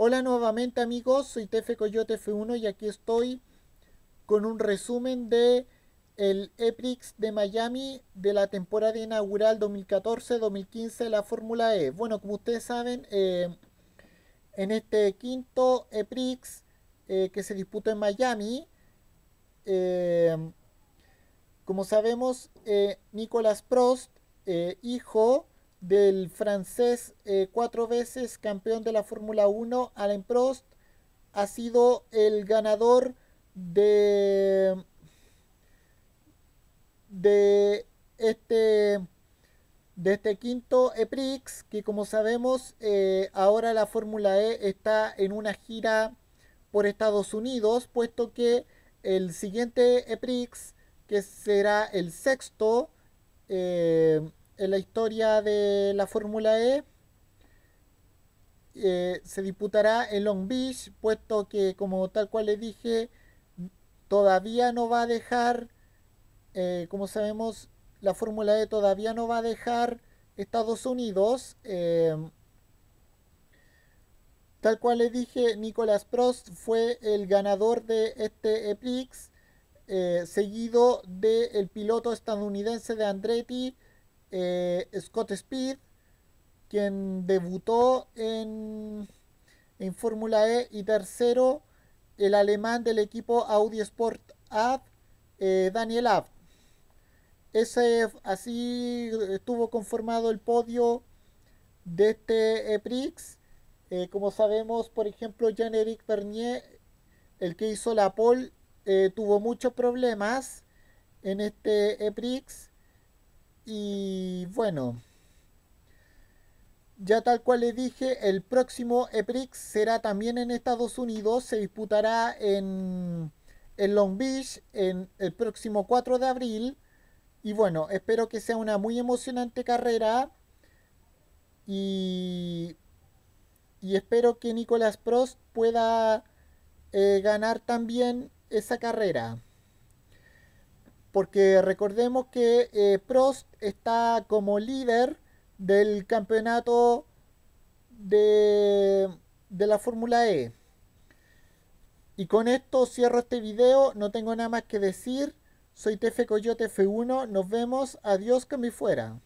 Hola nuevamente amigos, soy Tefe Coyote F1 y aquí estoy con un resumen de el EPRIX de Miami de la temporada inaugural 2014-2015 de la Fórmula E. Bueno, como ustedes saben, eh, en este quinto EPRIX eh, que se disputó en Miami, eh, como sabemos, Nicolás Prost, hijo, del francés eh, cuatro veces campeón de la Fórmula 1, Alain Prost, ha sido el ganador de, de, este, de este quinto EPRIX, que como sabemos eh, ahora la Fórmula E está en una gira por Estados Unidos, puesto que el siguiente EPRIX, que será el sexto, eh, en la historia de la Fórmula E eh, se disputará en Long Beach, puesto que, como tal cual le dije, todavía no va a dejar, eh, como sabemos, la Fórmula E todavía no va a dejar Estados Unidos. Em, tal cual le dije, Nicolas Prost fue el ganador de este Eplix eh, seguido del piloto estadounidense de Andretti eh, Scott Speed, quien debutó en, Fórmula E, y tercero, el alemán del equipo Audi Sport Ad eh, Daniel Abt Ese, así estuvo conformado el podio de este EPRIX. Eh, Prix. como sabemos, por ejemplo, Jean-Éric Bernier, el que hizo la pole, tuvo muchos problemas en este e y bueno, ya tal cual le dije, el próximo EPRIX será también en Estados Unidos, se disputará en, en Long Beach en el próximo 4 de abril. Y bueno, espero que sea una muy emocionante carrera. Y, espero que Nicolás Prost pueda eh, ganar también esa carrera porque recordemos que eh, Prost está como líder del campeonato de, de la Fórmula E. Y con esto cierro este video, no tengo nada más que decir. Soy TF Coyote F1, nos vemos, adiós que fuera.